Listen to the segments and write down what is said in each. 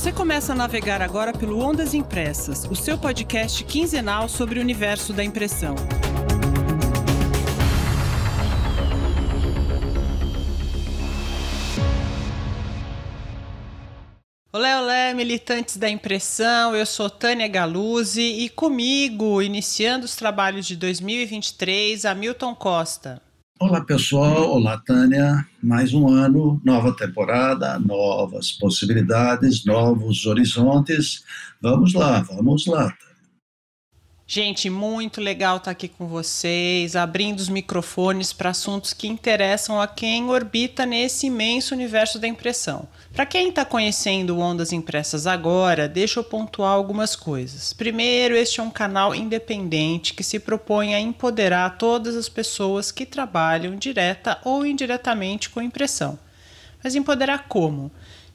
Você começa a navegar agora pelo Ondas Impressas, o seu podcast quinzenal sobre o universo da impressão. Olé, olé, militantes da impressão, eu sou Tânia Galuzzi e comigo, iniciando os trabalhos de 2023, Hamilton Costa. Olá pessoal, olá Tânia. Mais um ano, nova temporada, novas possibilidades, novos horizontes. Vamos lá, vamos lá. Gente, muito legal estar tá aqui com vocês, abrindo os microfones para assuntos que interessam a quem orbita nesse imenso universo da impressão. Para quem está conhecendo Ondas Impressas agora, deixa eu pontuar algumas coisas. Primeiro, este é um canal independente que se propõe a empoderar todas as pessoas que trabalham direta ou indiretamente com impressão. Mas empoderar como?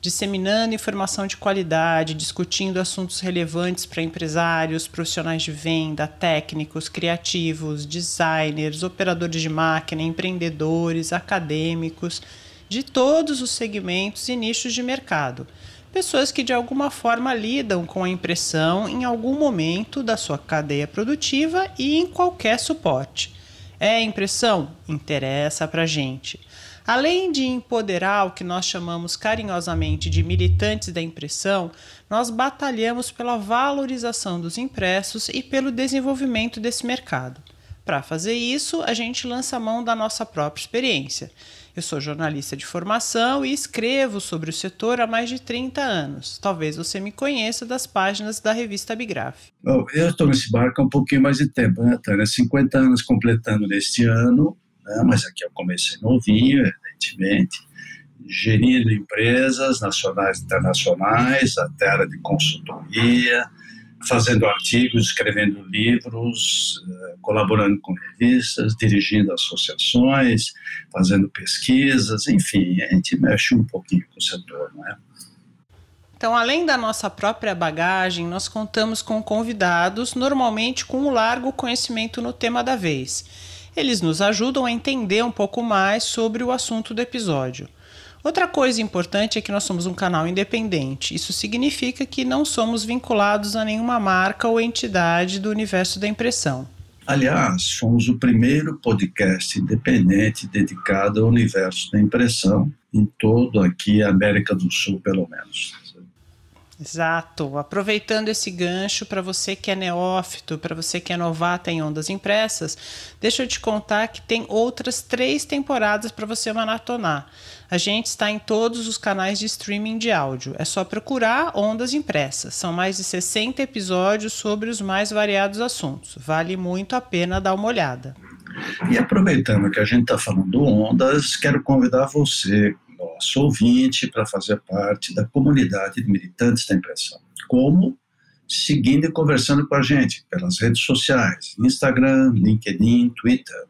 disseminando informação de qualidade, discutindo assuntos relevantes para empresários, profissionais de venda, técnicos, criativos, designers, operadores de máquina, empreendedores, acadêmicos, de todos os segmentos e nichos de mercado. Pessoas que de alguma forma lidam com a impressão em algum momento da sua cadeia produtiva e em qualquer suporte. É impressão? Interessa para gente. Além de empoderar o que nós chamamos carinhosamente de militantes da impressão, nós batalhamos pela valorização dos impressos e pelo desenvolvimento desse mercado. Para fazer isso, a gente lança a mão da nossa própria experiência. Eu sou jornalista de formação e escrevo sobre o setor há mais de 30 anos. Talvez você me conheça das páginas da revista Bigraf. eu estou nesse barco há um pouquinho mais de tempo, né, Tânia? 50 anos completando neste ano né? mas aqui eu comecei novinho, evidentemente, gerindo empresas nacionais e internacionais, até área de consultoria, fazendo artigos, escrevendo livros, eh, colaborando com revistas, dirigindo associações, fazendo pesquisas, enfim, a gente mexe um pouquinho com o setor, não é? Então, além da nossa própria bagagem, nós contamos com convidados, normalmente com um largo conhecimento no tema da vez. Eles nos ajudam a entender um pouco mais sobre o assunto do episódio. Outra coisa importante é que nós somos um canal independente. Isso significa que não somos vinculados a nenhuma marca ou entidade do universo da impressão. Aliás, somos o primeiro podcast independente dedicado ao universo da impressão em todo aqui a América do Sul, pelo menos. Exato. Aproveitando esse gancho para você que é neófito, para você que é novato em ondas impressas, deixa eu te contar que tem outras três temporadas para você maratonar. A gente está em todos os canais de streaming de áudio. É só procurar Ondas Impressas. São mais de 60 episódios sobre os mais variados assuntos. Vale muito a pena dar uma olhada. E aproveitando que a gente está falando ondas, quero convidar você nosso ouvinte para fazer parte da comunidade de militantes da impressão. Como? Seguindo e conversando com a gente pelas redes sociais, Instagram, LinkedIn, Twitter.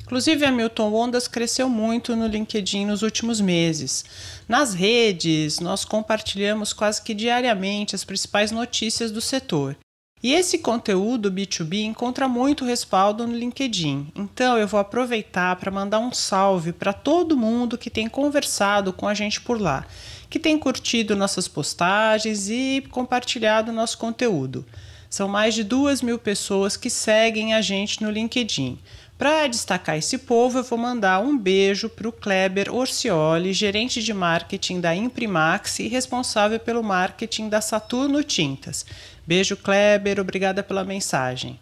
Inclusive, Hamilton Ondas cresceu muito no LinkedIn nos últimos meses. Nas redes, nós compartilhamos quase que diariamente as principais notícias do setor. E esse conteúdo B2B encontra muito respaldo no LinkedIn, então eu vou aproveitar para mandar um salve para todo mundo que tem conversado com a gente por lá, que tem curtido nossas postagens e compartilhado nosso conteúdo. São mais de duas mil pessoas que seguem a gente no LinkedIn. Para destacar esse povo, eu vou mandar um beijo para o Kleber Orcioli, gerente de marketing da Imprimax e responsável pelo marketing da Saturno Tintas. Beijo, Kleber, obrigada pela mensagem.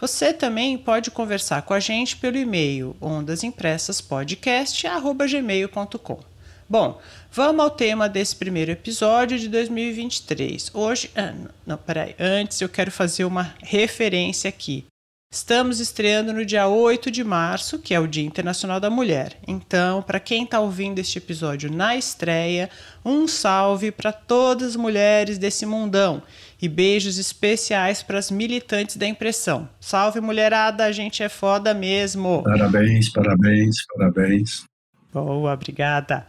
Você também pode conversar com a gente pelo e-mail ondasimpressaspodcast@gmail.com. Bom, vamos ao tema desse primeiro episódio de 2023. Hoje, ah, não, peraí, antes eu quero fazer uma referência aqui. Estamos estreando no dia 8 de março, que é o Dia Internacional da Mulher. Então, para quem está ouvindo este episódio na estreia, um salve para todas as mulheres desse mundão e beijos especiais para as militantes da impressão. Salve, mulherada, a gente é foda mesmo. Parabéns, parabéns, parabéns. Boa, obrigada.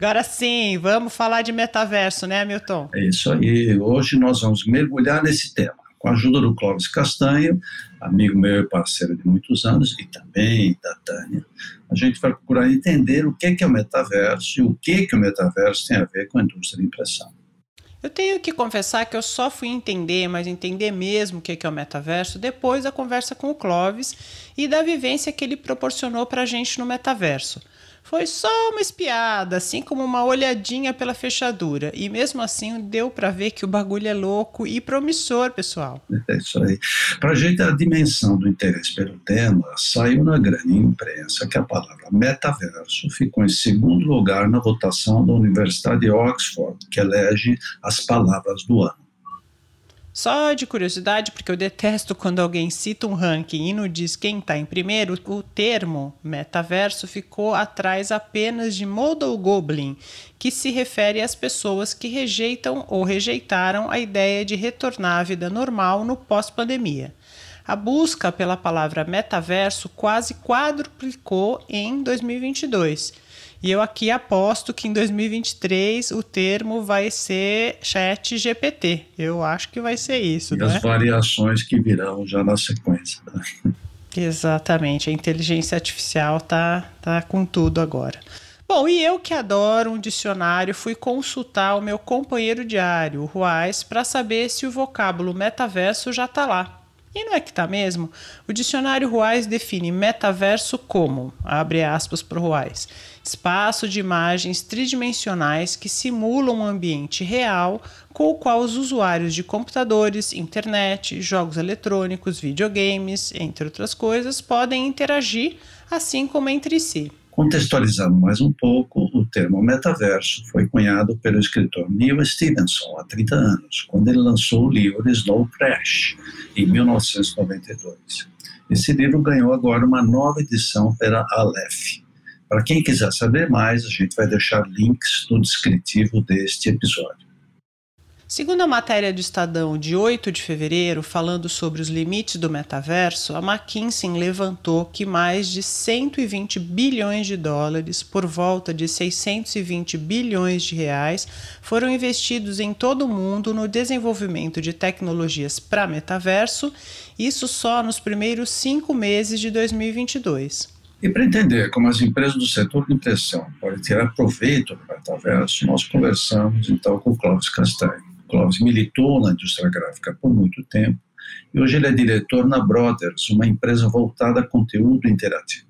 Agora sim, vamos falar de metaverso, né, Milton? É isso aí. Hoje nós vamos mergulhar nesse tema com a ajuda do Clóvis Castanho, amigo meu e parceiro de muitos anos, e também da Tânia, a gente vai procurar entender o que é, que é o metaverso e o que, é que o metaverso tem a ver com a indústria de impressão. Eu tenho que confessar que eu só fui entender, mas entender mesmo o é que é o metaverso, depois da conversa com o Clóvis e da vivência que ele proporcionou para a gente no metaverso. Foi só uma espiada, assim como uma olhadinha pela fechadura. E mesmo assim deu para ver que o bagulho é louco e promissor, pessoal. É isso aí. Para a gente, a dimensão do interesse pelo tema saiu na grande imprensa que a palavra metaverso ficou em segundo lugar na votação da Universidade de Oxford, que elege as palavras do ano. Só de curiosidade, porque eu detesto quando alguém cita um ranking e não diz quem está em primeiro, o termo metaverso ficou atrás apenas de Modal Goblin, que se refere às pessoas que rejeitam ou rejeitaram a ideia de retornar à vida normal no pós-pandemia. A busca pela palavra metaverso quase quadruplicou em 2022 e eu aqui aposto que em 2023 o termo vai ser chat GPT. Eu acho que vai ser isso. E né? as variações que virão já na sequência. Né? Exatamente, a inteligência artificial tá, tá com tudo agora. Bom, e eu que adoro um dicionário, fui consultar o meu companheiro diário, o Ruais, para saber se o vocábulo metaverso já tá lá. E não é que tá mesmo? O dicionário Ruais define metaverso como, abre aspas para Ruais, espaço de imagens tridimensionais que simulam um ambiente real com o qual os usuários de computadores, internet, jogos eletrônicos, videogames, entre outras coisas, podem interagir assim como entre si. Contextualizando mais um pouco, o termo metaverso foi cunhado pelo escritor Neil Stevenson há 30 anos, quando ele lançou o livro Snow Crash, em 1992. Esse livro ganhou agora uma nova edição pela Aleph. Para quem quiser saber mais, a gente vai deixar links no descritivo deste episódio. Segundo a matéria do Estadão de 8 de fevereiro, falando sobre os limites do metaverso, a McKinsey levantou que mais de 120 bilhões de dólares, por volta de 620 bilhões de reais, foram investidos em todo o mundo no desenvolvimento de tecnologias para metaverso, isso só nos primeiros cinco meses de 2022. E para entender como as empresas do setor de impressão podem tirar proveito do metaverso, nós conversamos então com o Cláudio Castanho Clóvis militou na indústria gráfica por muito tempo e hoje ele é diretor na Brothers, uma empresa voltada a conteúdo interativo.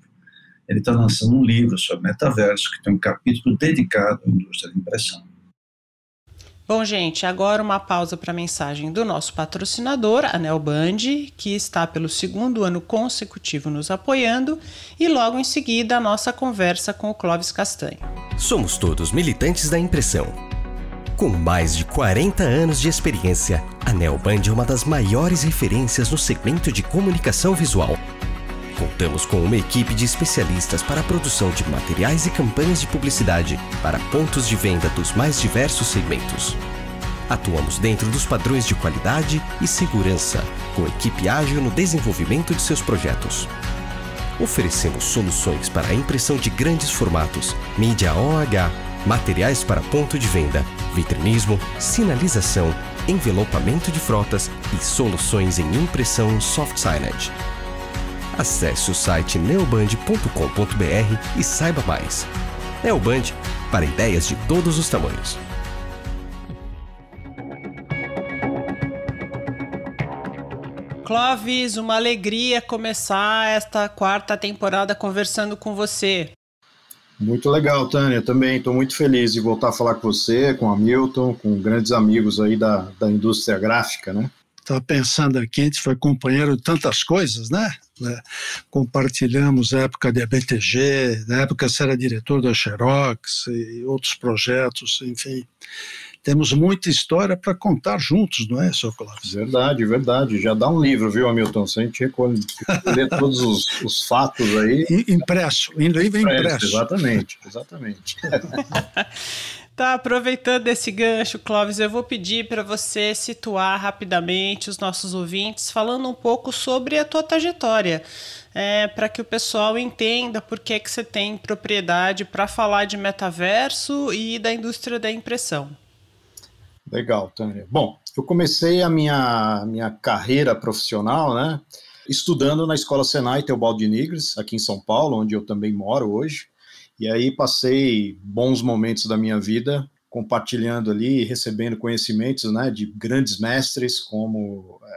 Ele está lançando um livro sobre metaverso que tem um capítulo dedicado à indústria de impressão. Bom, gente, agora uma pausa para a mensagem do nosso patrocinador, a Neoband, que está pelo segundo ano consecutivo nos apoiando, e logo em seguida a nossa conversa com o Clóvis Castanho. Somos todos militantes da impressão. Com mais de 40 anos de experiência, a Neoband é uma das maiores referências no segmento de comunicação visual. Contamos com uma equipe de especialistas para a produção de materiais e campanhas de publicidade para pontos de venda dos mais diversos segmentos. Atuamos dentro dos padrões de qualidade e segurança, com equipe ágil no desenvolvimento de seus projetos. Oferecemos soluções para a impressão de grandes formatos, mídia OH, materiais para ponto de venda, vitrinismo, sinalização, envelopamento de frotas e soluções em impressão soft signage. Acesse o site neoband.com.br e saiba mais. Neoband para ideias de todos os tamanhos. Clóvis, uma alegria começar esta quarta temporada conversando com você. Muito legal, Tânia. Também estou muito feliz de voltar a falar com você, com a Milton, com grandes amigos aí da, da indústria gráfica, né? Estava tá pensando aqui, a gente foi companheiro de tantas coisas, né? É, compartilhamos a época da BTG, na época você era diretor da Xerox e outros projetos, enfim. Temos muita história para contar juntos, não é, Sr. Clóvis? Verdade, verdade. Já dá um livro, viu, Hamilton? Se a gente recolher todos os, os, fatos aí. Impresso, em livro impresso. impresso. Exatamente, exatamente. Tá, aproveitando esse gancho, Clóvis, eu vou pedir para você situar rapidamente os nossos ouvintes, falando um pouco sobre a tua trajetória, é, para que o pessoal entenda por que, que você tem propriedade para falar de metaverso e da indústria da impressão. Legal, Tânia. Bom, eu comecei a minha, minha carreira profissional, né? Estudando na Escola Senai Teobaldo de Nigres, aqui em São Paulo, onde eu também moro hoje. E aí passei bons momentos da minha vida compartilhando ali, recebendo conhecimentos né, de grandes mestres, como é,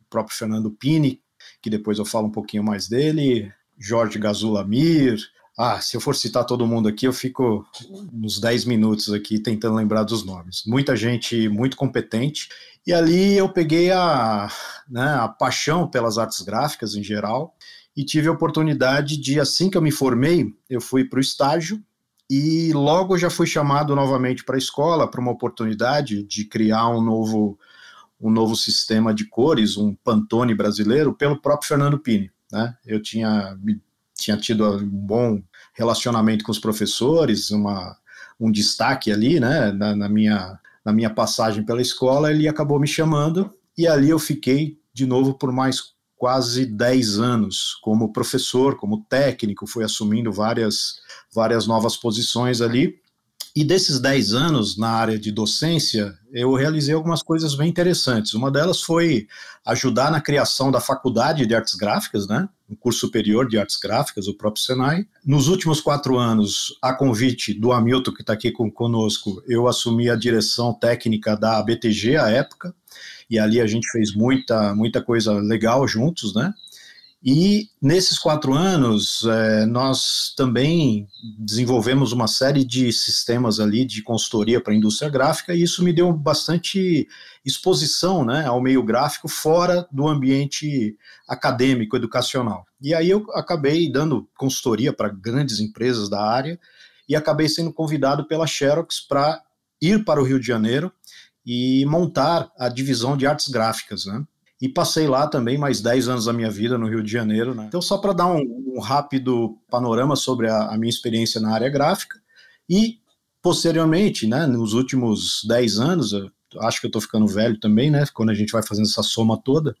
o próprio Fernando Pini, que depois eu falo um pouquinho mais dele, Jorge Gazula Mir, ah, se eu for citar todo mundo aqui, eu fico uns 10 minutos aqui tentando lembrar dos nomes. Muita gente muito competente. E ali eu peguei a, né, a paixão pelas artes gráficas em geral e tive a oportunidade de, assim que eu me formei, eu fui para o estágio e logo já fui chamado novamente para a escola para uma oportunidade de criar um novo, um novo sistema de cores, um Pantone brasileiro, pelo próprio Fernando Pini. Né? Eu tinha, tinha tido um bom relacionamento com os professores, uma, um destaque ali, né, na, na, minha, na minha passagem pela escola, ele acabou me chamando e ali eu fiquei de novo por mais quase 10 anos como professor, como técnico, fui assumindo várias, várias novas posições ali e desses 10 anos na área de docência, eu realizei algumas coisas bem interessantes. Uma delas foi ajudar na criação da Faculdade de Artes Gráficas, né? um curso superior de artes gráficas, o próprio Senai. Nos últimos quatro anos, a convite do Hamilton, que está aqui com, conosco, eu assumi a direção técnica da ABTG à época, e ali a gente fez muita, muita coisa legal juntos, né? E nesses quatro anos, é, nós também desenvolvemos uma série de sistemas ali de consultoria para a indústria gráfica, e isso me deu bastante exposição né, ao meio gráfico fora do ambiente acadêmico, educacional. E aí eu acabei dando consultoria para grandes empresas da área e acabei sendo convidado pela Xerox para ir para o Rio de Janeiro e montar a divisão de artes gráficas, né? e passei lá também mais 10 anos da minha vida no Rio de Janeiro. Né? Então, só para dar um, um, rápido panorama sobre a, a, minha experiência na área gráfica e, posteriormente, né, nos últimos 10 anos, acho que eu estou ficando velho também, né, quando a gente vai fazendo essa soma toda,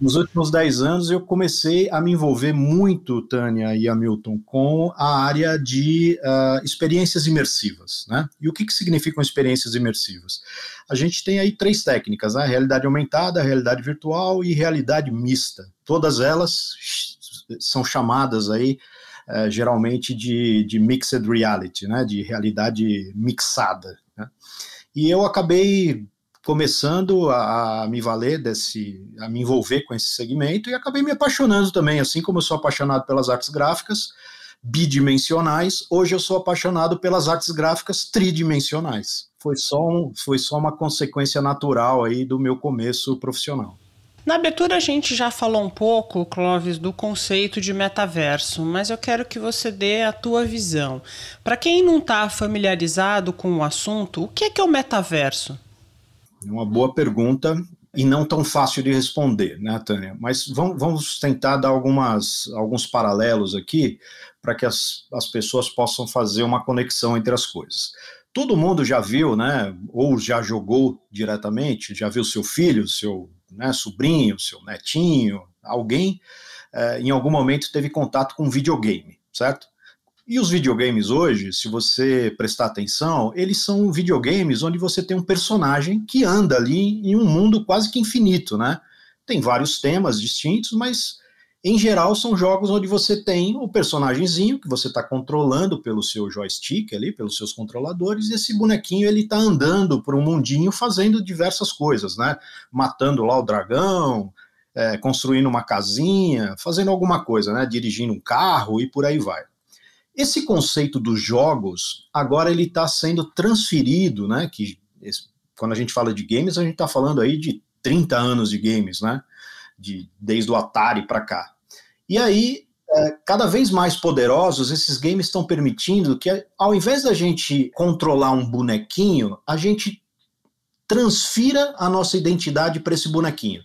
nos últimos 10 anos eu comecei a me envolver muito, Tânia e Hamilton, com a área de uh, experiências imersivas. Né? E o que, que significam experiências imersivas? A gente tem aí três técnicas: né? realidade aumentada, realidade virtual e realidade mista. Todas elas são chamadas aí uh, geralmente de, de mixed reality, né? de realidade mixada. Né? E eu acabei começando a, a, me valer desse, a me envolver com esse segmento e acabei me apaixonando também, assim como eu sou apaixonado pelas artes gráficas bidimensionais, hoje eu sou apaixonado pelas artes gráficas tridimensionais. Foi só, um, foi só uma consequência natural aí do meu começo profissional. Na abertura a gente já falou um pouco, Clóvis, do conceito de metaverso, mas eu quero que você dê a tua visão. Para quem não está familiarizado com o assunto, o que é, que é o metaverso? É uma boa pergunta e não tão fácil de responder, né, Tânia? Mas vamos, vamos tentar dar algumas, alguns paralelos aqui para que as, as pessoas possam fazer uma conexão entre as coisas. Todo mundo já viu, né, ou já jogou diretamente, já viu seu filho, seu né, sobrinho, seu netinho, alguém eh, em algum momento teve contato com videogame, certo? E os videogames hoje, se você prestar atenção, eles são videogames onde você tem um personagem que anda ali em um mundo quase que infinito, né? Tem vários temas distintos, mas em geral são jogos onde você tem o personagemzinho que você está controlando pelo seu joystick ali, pelos seus controladores, e esse bonequinho ele está andando por um mundinho fazendo diversas coisas, né? Matando lá o dragão, é, construindo uma casinha, fazendo alguma coisa, né? Dirigindo um carro e por aí vai. Esse conceito dos jogos, agora ele está sendo transferido, né? Que quando a gente fala de games, a gente está falando aí de 30 anos de games, né? De, desde o Atari para cá. E aí, é, cada vez mais poderosos, esses games estão permitindo que, ao invés da gente controlar um bonequinho, a gente transfira a nossa identidade para esse bonequinho.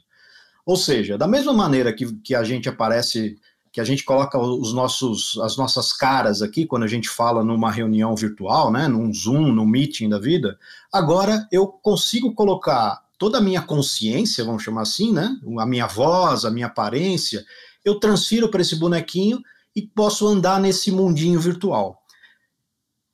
Ou seja, da mesma maneira que, que a gente aparece que a gente coloca os nossos, as nossas caras aqui quando a gente fala numa reunião virtual, né, num Zoom, num meeting da vida, agora eu consigo colocar toda a minha consciência, vamos chamar assim, né, a minha voz, a minha aparência, eu transfiro para esse bonequinho e posso andar nesse mundinho virtual.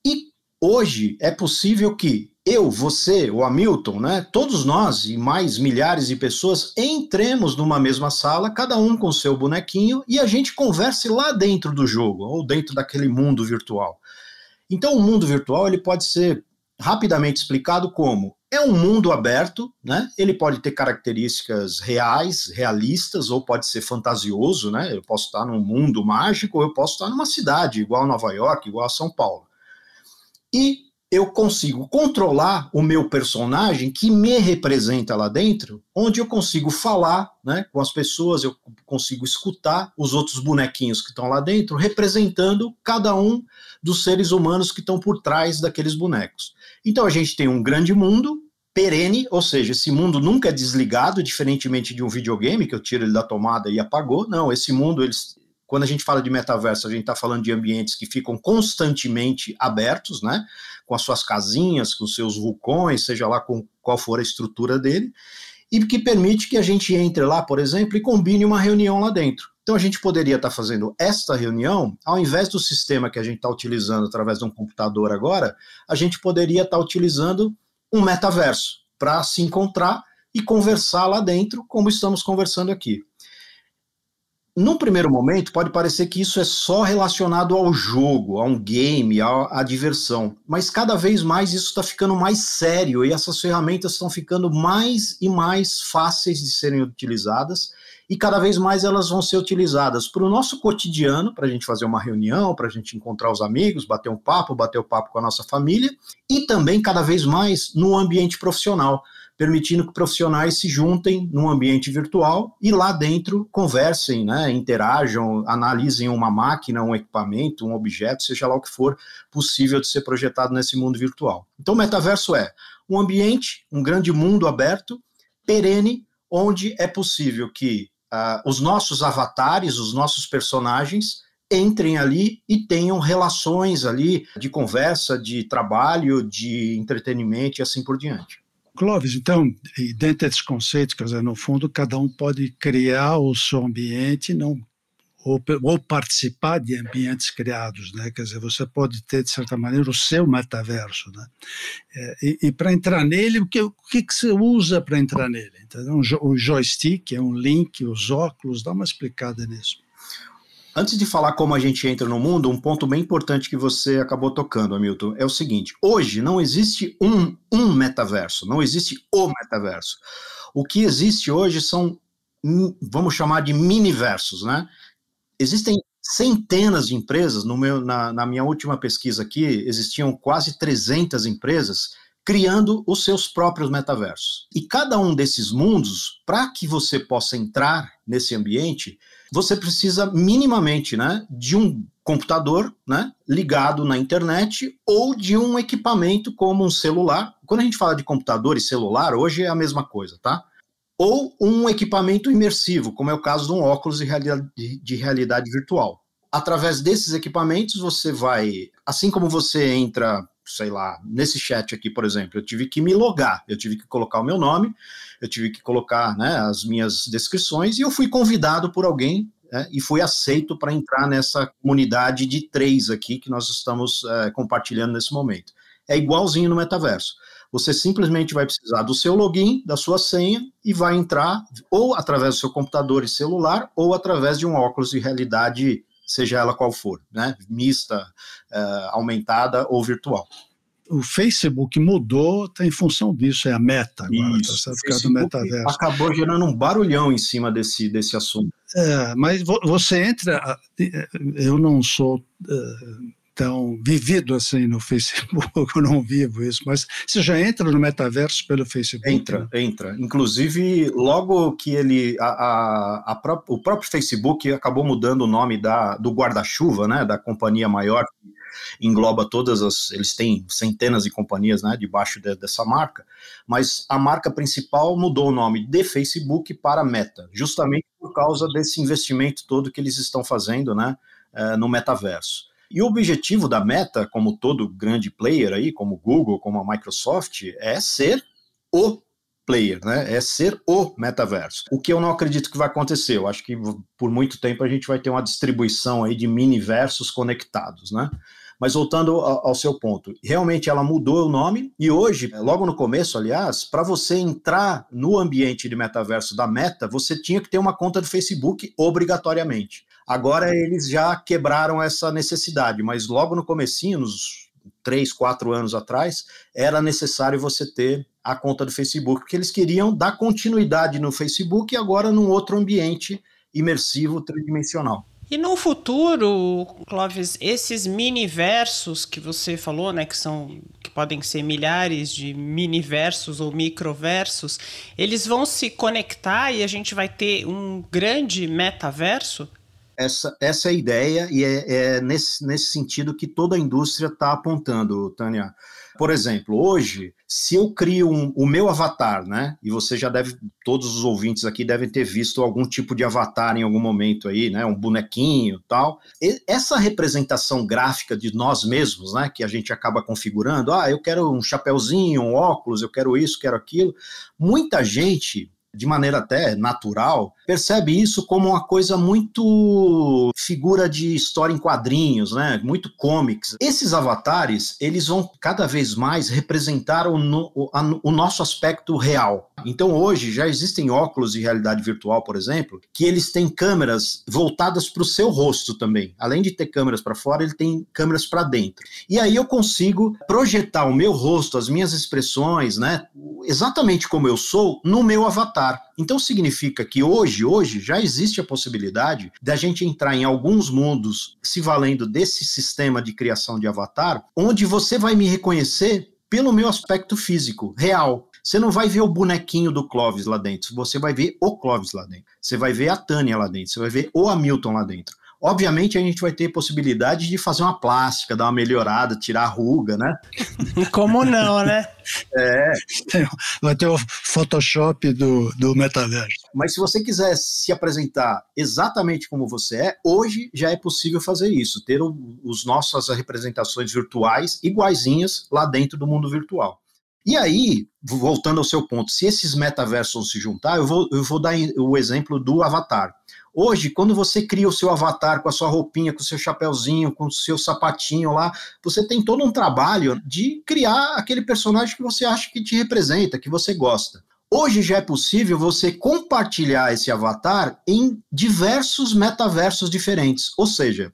E hoje é possível que eu, você, o Hamilton, né, todos nós e mais milhares de pessoas entremos numa mesma sala, cada um com seu bonequinho, e a gente converse lá dentro do jogo, ou dentro daquele mundo virtual. Então, o mundo virtual ele pode ser rapidamente explicado como é um mundo aberto, né? Ele pode ter características reais, realistas, ou pode ser fantasioso, né? Eu posso estar num mundo mágico, ou eu posso estar numa cidade, igual a Nova York, igual a São Paulo. E eu consigo controlar o meu personagem que me representa lá dentro, onde eu consigo falar né, com as pessoas, eu consigo escutar os outros bonequinhos que estão lá dentro, representando cada um dos seres humanos que estão por trás daqueles bonecos. Então a gente tem um grande mundo perene, ou seja, esse mundo nunca é desligado, diferentemente de um videogame que eu tiro ele da tomada e apagou. Não, esse mundo ele, quando a gente fala de metaverso, a gente está falando de ambientes que ficam constantemente abertos, né? Com as suas casinhas, com seus vulcões, seja lá com qual for a estrutura dele, e que permite que a gente entre lá, por exemplo, e combine uma reunião lá dentro. Então a gente poderia estar tá fazendo esta reunião, ao invés do sistema que a gente está utilizando através de um computador agora, a gente poderia estar tá utilizando um metaverso para se encontrar e conversar lá dentro, como estamos conversando aqui. Num primeiro momento, pode parecer que isso é só relacionado ao jogo, a um game, à, à diversão. Mas cada vez mais isso está ficando mais sério e essas ferramentas estão ficando mais e mais fáceis de serem utilizadas e cada vez mais elas vão ser utilizadas para o nosso cotidiano, para a gente fazer uma reunião, para a gente encontrar os amigos, bater um papo, bater o um papo com a nossa família, e também cada vez mais no ambiente profissional permitindo que profissionais se juntem num ambiente virtual e lá dentro conversem, né, interajam, analisem uma máquina, um equipamento, um objeto, seja lá o que for possível de ser projetado nesse mundo virtual. Então, o metaverso é um ambiente, um grande mundo aberto, perene, onde é possível que uh, os nossos avatares, os nossos personagens, entrem ali e tenham relações ali de conversa, de trabalho, de entretenimento e assim por diante. Clóvis, então, dentro desses conceitos, quer dizer, no fundo, cada um pode criar o seu ambiente não, ou, ou, participar de ambientes criados, né? quer dizer, você pode ter, de certa maneira, o seu metaverso. Né? É, e, e para entrar nele, o que, o que, você usa para entrar nele? Entendeu? O joystick é um link, os óculos, dá uma explicada nisso. Antes de falar como a gente entra no mundo, um ponto bem importante que você acabou tocando, Hamilton, é o seguinte: hoje não existe um, um metaverso, não existe o metaverso. O que existe hoje são, hum, vamos chamar de miniversos, né? Existem centenas de empresas, no meu, na, na minha última pesquisa aqui, existiam quase 300 empresas criando os seus próprios metaversos. E cada um desses mundos, para que você possa entrar nesse ambiente, você precisa minimamente, né, de um computador, né, ligado na internet ou de um equipamento como um celular. Quando a gente fala de computador e celular, hoje é a mesma coisa, tá? Ou um equipamento imersivo, como é o caso de um óculos de realidade, de realidade virtual. Através desses equipamentos, você vai, assim como você entra sei lá, nesse chat aqui, por exemplo, eu tive que me logar, eu tive que colocar o meu nome, eu tive que colocar né, as minhas descrições e eu fui convidado por alguém né, e fui aceito para entrar nessa comunidade de três aqui que nós estamos é, compartilhando nesse momento. É igualzinho no metaverso. Você simplesmente vai precisar do seu login, da sua senha e vai entrar ou através do seu computador e celular ou através de um óculos de realidade seja ela qual for, né? mista, uh, aumentada ou virtual. O Facebook mudou tá em função disso, é a meta agora, tá Isso, tá Do metaverso. Acabou gerando um barulhão em cima desse, desse assunto. É, mas você entra, é, eu não sou uh, tão vivido assim no Facebook, eu não vivo isso, mas você já entra no metaverso pelo Facebook? Entra, né? entra. Inclusive, logo que ele, a, a, a pró o próprio Facebook acabou mudando o nome da, do guarda-chuva, né, da companhia maior que engloba todas as, eles têm centenas de companhias, né, debaixo de, dessa marca, mas a marca principal mudou o nome de Facebook para Meta, justamente por causa desse investimento todo que eles estão fazendo, né, eh, no metaverso. E o objetivo da Meta, como todo grande player aí, como Google, como a Microsoft, é ser o player, né? É ser o metaverso. O que eu não acredito que vai acontecer. Eu acho que por muito tempo a gente vai ter uma distribuição aí de miniversos conectados, né? Mas voltando ao seu ponto, realmente ela mudou o nome e hoje, é, logo no começo, aliás, para você entrar no ambiente de metaverso da Meta, você tinha que ter uma conta do Facebook obrigatoriamente. Agora eles já quebraram essa necessidade, mas logo no comecinho, nos três, quatro anos atrás, era necessário você ter a conta do Facebook, porque eles queriam dar continuidade no Facebook e agora num outro ambiente imersivo tridimensional. E no futuro, Clóvis, esses mini-versos que você falou, né, que são que podem ser milhares de mini-versos ou microversos, eles vão se conectar e a gente vai ter um grande metaverso? essa, essa é a ideia e é, é nesse, nesse sentido que toda a indústria está apontando, Tânia. Por exemplo, hoje, se eu crio um, o meu avatar, né? E você já deve, todos os ouvintes aqui devem ter visto algum tipo de avatar em algum momento aí, né? Um bonequinho tal. E essa representação gráfica de nós mesmos, né? Que a gente acaba configurando, ah, eu quero um chapéuzinho, um óculos, eu quero isso, quero aquilo. Muita gente de maneira até natural, percebe isso como uma coisa muito figura de história em quadrinhos, né? Muito comics. Esses avatares, eles vão cada vez mais representar o, no, o, a, o nosso aspecto real. Então hoje já existem óculos de realidade virtual, por exemplo, que eles têm câmeras voltadas para o seu rosto também. Além de ter câmeras para fora, ele tem câmeras para dentro. E aí eu consigo projetar o meu rosto, as minhas expressões, né? Exatamente como eu sou no meu avatar. Então significa que hoje, hoje já existe a possibilidade da gente entrar em alguns mundos se valendo desse sistema de criação de avatar, onde você vai me reconhecer pelo meu aspecto físico, real, você não vai ver o bonequinho do Clóvis lá dentro, você vai ver o Clóvis lá dentro. Você vai ver a Tânia lá dentro, você vai ver o Hamilton lá dentro. Obviamente a gente vai ter possibilidade de fazer uma plástica, dar uma melhorada, tirar a ruga, né? Como não, né? é. Vai ter o Photoshop do, do metaverso. Mas se você quiser se apresentar exatamente como você é, hoje já é possível fazer isso, ter os nossas representações virtuais iguaizinhas lá dentro do mundo virtual. E aí, voltando ao seu ponto, se esses metaversos se juntar, eu vou, eu vou dar o exemplo do Avatar. Hoje, quando você cria o seu avatar com a sua roupinha, com o seu chapéuzinho, com o seu sapatinho lá, você tem todo um trabalho de criar aquele personagem que você acha que te representa, que você gosta. Hoje já é possível você compartilhar esse avatar em diversos metaversos diferentes, ou seja,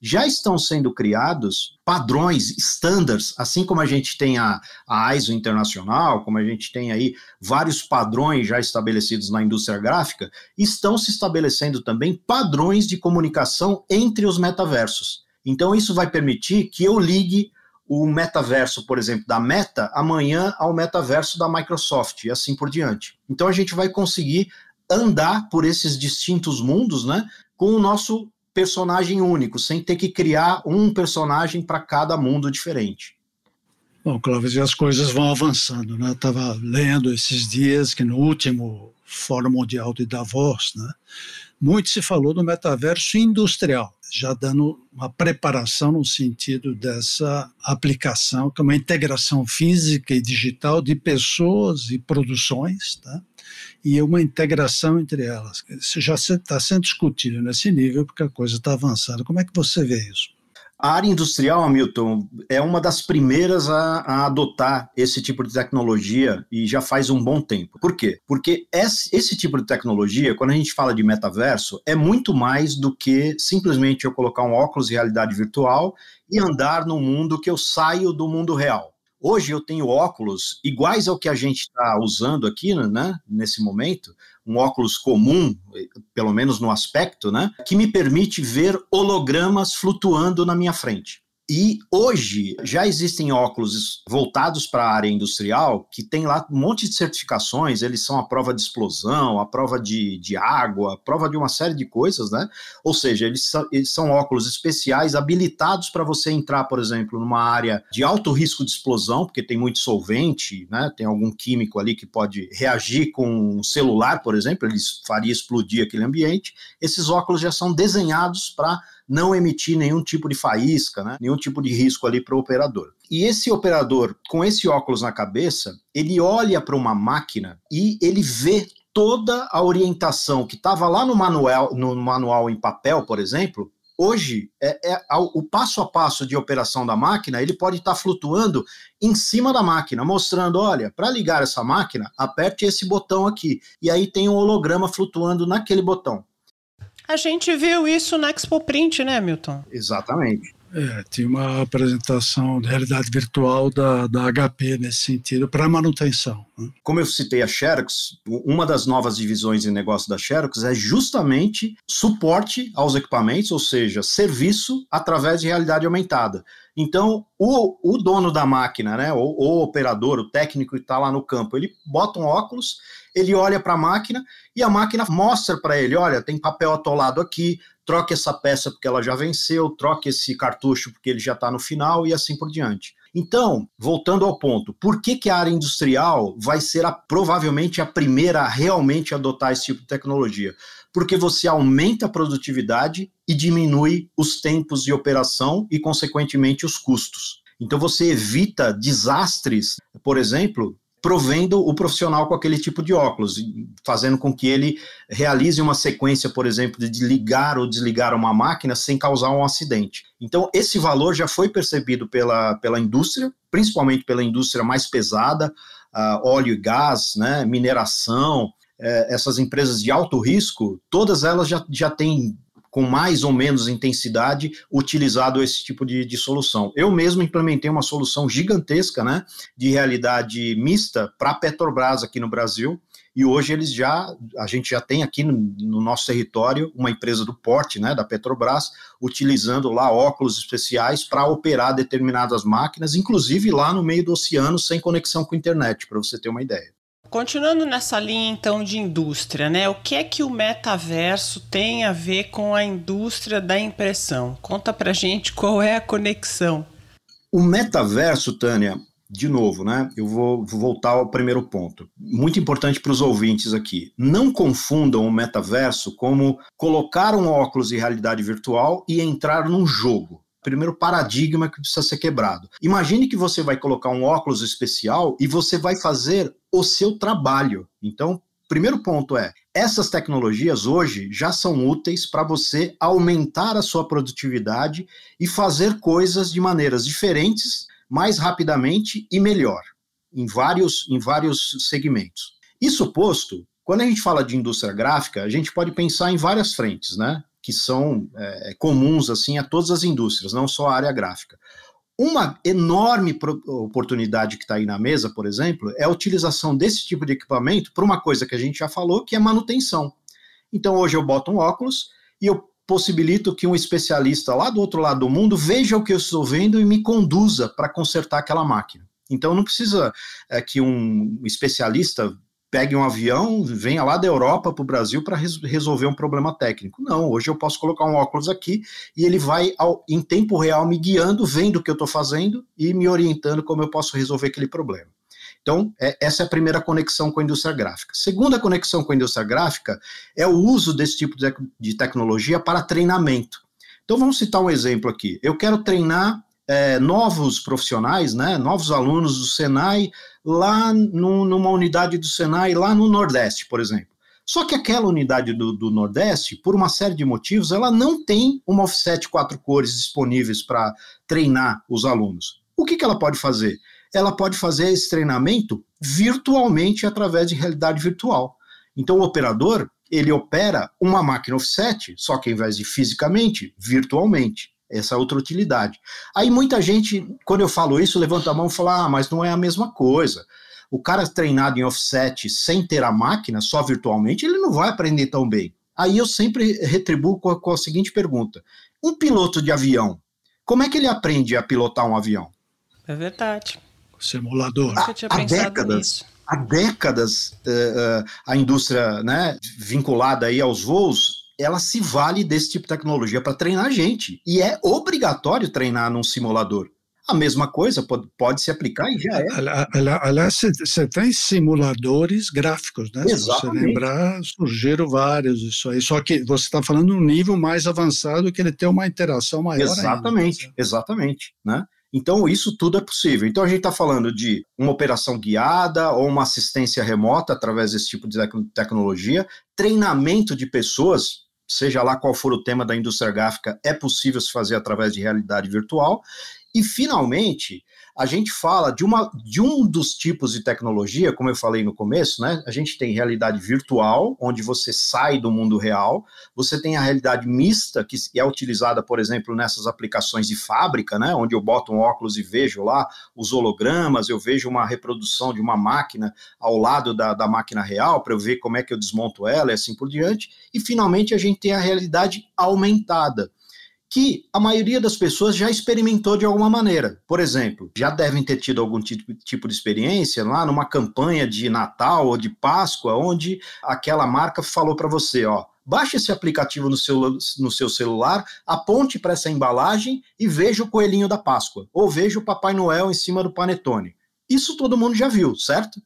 já estão sendo criados padrões, standards, assim como a gente tem a, a ISO internacional, como a gente tem aí vários padrões já estabelecidos na indústria gráfica, estão se estabelecendo também padrões de comunicação entre os metaversos. Então, isso vai permitir que eu ligue o metaverso, por exemplo, da Meta, amanhã ao metaverso da Microsoft e assim por diante. Então, a gente vai conseguir andar por esses distintos mundos, né? Com o nosso personagem único, sem ter que criar um personagem para cada mundo diferente. Bom, Clóvis, e as coisas vão avançando, né? Estava lendo esses dias que no último Fórum Mundial de Davos, né, muito se falou do metaverso industrial, já dando uma preparação no sentido dessa aplicação, que é uma integração física e digital de pessoas e produções, tá? e é uma integração entre elas. Isso já está sendo discutido nesse nível, porque a coisa está avançando. Como é que você vê isso? A área industrial, Hamilton, é uma das primeiras a, a, adotar esse tipo de tecnologia e já faz um bom tempo. Por quê? Porque esse, esse, tipo de tecnologia, quando a gente fala de metaverso, é muito mais do que simplesmente eu colocar um óculos de realidade virtual e andar num mundo que eu saio do mundo real. Hoje eu tenho óculos iguais ao que a gente está usando aqui, né, nesse momento, um óculos comum, pelo menos no aspecto, né, que me permite ver hologramas flutuando na minha frente. E hoje já existem óculos voltados para a área industrial que tem lá um monte de certificações, eles são a prova de explosão, a prova de, de água, a prova de uma série de coisas, né? Ou seja, eles são, eles são óculos especiais habilitados para você entrar, por exemplo, numa área de alto risco de explosão, porque tem muito solvente, né? Tem algum químico ali que pode reagir com um celular, por exemplo, ele faria explodir aquele ambiente. Esses óculos já são desenhados para não emitir nenhum tipo de faísca, né? nenhum tipo de risco ali para o operador. E esse operador, com esse óculos na cabeça, ele olha para uma máquina e ele vê toda a orientação que estava lá no manual, no manual em papel, por exemplo, hoje é, é, o passo a passo de operação da máquina, ele pode estar tá flutuando em cima da máquina, mostrando, olha, para ligar essa máquina, aperte esse botão aqui, e aí tem um holograma flutuando naquele botão. A gente viu isso na Expo Print, né, Milton? Exatamente. É, tinha uma apresentação de realidade virtual da, da HP nesse sentido, para manutenção. Né? Como eu citei a Xerox, uma das novas divisões de negócio da Xerox é justamente suporte aos equipamentos, ou seja, serviço através de realidade aumentada. Então, o, o dono da máquina, né, o operador, o técnico que está lá no campo, ele bota um óculos, ele olha para a máquina e a máquina mostra para ele: olha, tem papel atolado aqui, troque essa peça porque ela já venceu, troque esse cartucho porque ele já está no final e assim por diante. Então, voltando ao ponto, por que, que a área industrial vai ser a, provavelmente a primeira a realmente adotar esse tipo de tecnologia? porque você aumenta a produtividade e diminui os tempos de operação e, consequentemente, os custos. Então, você evita desastres, por exemplo, provendo o profissional com aquele tipo de óculos, fazendo com que ele realize uma sequência, por exemplo, de ligar ou desligar uma máquina sem causar um acidente. Então, esse valor já foi percebido pela, pela indústria, principalmente pela indústria mais pesada, uh, óleo e gás, né, mineração, é, essas empresas de alto risco, todas elas já, já têm com mais ou menos intensidade utilizado esse tipo de, de, solução. Eu mesmo implementei uma solução gigantesca né, de realidade mista para a Petrobras aqui no Brasil. E hoje eles já, a gente já tem aqui no, no, nosso território uma empresa do porte, né, da Petrobras, utilizando lá óculos especiais para operar determinadas máquinas, inclusive lá no meio do oceano, sem conexão com a internet, para você ter uma ideia. Continuando nessa linha então de indústria, né? O que é que o metaverso tem a ver com a indústria da impressão? Conta pra gente qual é a conexão. O metaverso, Tânia, de novo, né? Eu vou voltar ao primeiro ponto. Muito importante para os ouvintes aqui. Não confundam o metaverso como colocar um óculos de realidade virtual e entrar num jogo primeiro paradigma que precisa ser quebrado. Imagine que você vai colocar um óculos especial e você vai fazer o seu trabalho. Então, primeiro ponto é: essas tecnologias hoje já são úteis para você aumentar a sua produtividade e fazer coisas de maneiras diferentes, mais rapidamente e melhor, em vários, em vários segmentos. Isso posto, quando a gente fala de indústria gráfica, a gente pode pensar em várias frentes, né? que são é, é, comuns assim a todas as indústrias, não só a área gráfica. Uma enorme oportunidade que está aí na mesa, por exemplo, é a utilização desse tipo de equipamento para uma coisa que a gente já falou, que é manutenção. Então, hoje eu boto um óculos e eu possibilito que um especialista lá do outro lado do mundo veja o que eu estou vendo e me conduza para consertar aquela máquina. Então, não precisa é, que um especialista pegue um avião, venha lá da Europa para o Brasil para res resolver um problema técnico. Não, hoje eu posso colocar um óculos aqui e ele vai ao, em tempo real me guiando, vendo o que eu estou fazendo e me orientando como eu posso resolver aquele problema. Então, é, essa é a primeira conexão com a indústria gráfica. Segunda conexão com a indústria gráfica é o uso desse tipo de, de tecnologia para treinamento. Então, vamos citar um exemplo aqui. Eu quero treinar é, novos profissionais, né, novos alunos do Senai lá no, numa unidade do Senai, lá no Nordeste, por exemplo. Só que aquela unidade do, do, Nordeste, por uma série de motivos, ela não tem uma offset quatro cores disponíveis para treinar os alunos. O que, que ela pode fazer? Ela pode fazer esse treinamento virtualmente através de realidade virtual. Então, o operador ele opera uma máquina offset, só que ao invés de fisicamente, virtualmente essa outra utilidade. Aí muita gente, quando eu falo isso, levanta a mão e fala: ah, mas não é a mesma coisa. O cara treinado em offset sem ter a máquina, só virtualmente, ele não vai aprender tão bem. Aí eu sempre retribuo com a, com a seguinte pergunta: um piloto de avião, como é que ele aprende a pilotar um avião? É verdade. O simulador. Há, há décadas. há eh, décadas eh, a indústria né, vinculada aí aos voos ela se vale desse tipo de tecnologia para treinar gente. E é obrigatório treinar num simulador. A mesma coisa pode, pode se aplicar e já é. Aliás, você tem simuladores gráficos, né? Exatamente. Se você lembrar, surgiram vários isso aí. Só que você está falando um nível mais avançado que ele tem uma interação maior. Exatamente, ainda, né? exatamente. Né? Então, isso tudo é possível. Então, a gente está falando de uma operação guiada ou uma assistência remota através desse tipo de tecnologia, treinamento de pessoas seja lá qual for o tema da indústria gráfica, é possível se fazer através de realidade virtual. E, finalmente, a gente fala de, uma, de um dos tipos de tecnologia, como eu falei no começo, né? A gente tem realidade virtual, onde você sai do mundo real, você tem a realidade mista, que é utilizada, por exemplo, nessas aplicações de fábrica, né? Onde eu boto um óculos e vejo lá os hologramas, eu vejo uma reprodução de uma máquina ao lado da, da máquina real, para eu ver como é que eu desmonto ela e assim por diante. E finalmente a gente tem a realidade aumentada que a maioria das pessoas já experimentou de alguma maneira. Por exemplo, já devem ter tido algum tipo de experiência lá numa campanha de Natal ou de Páscoa, onde aquela marca falou para você, ó, baixe esse aplicativo no seu, no seu celular, aponte para essa embalagem e veja o coelhinho da Páscoa, ou veja o Papai Noel em cima do panetone. Isso todo mundo já viu, certo?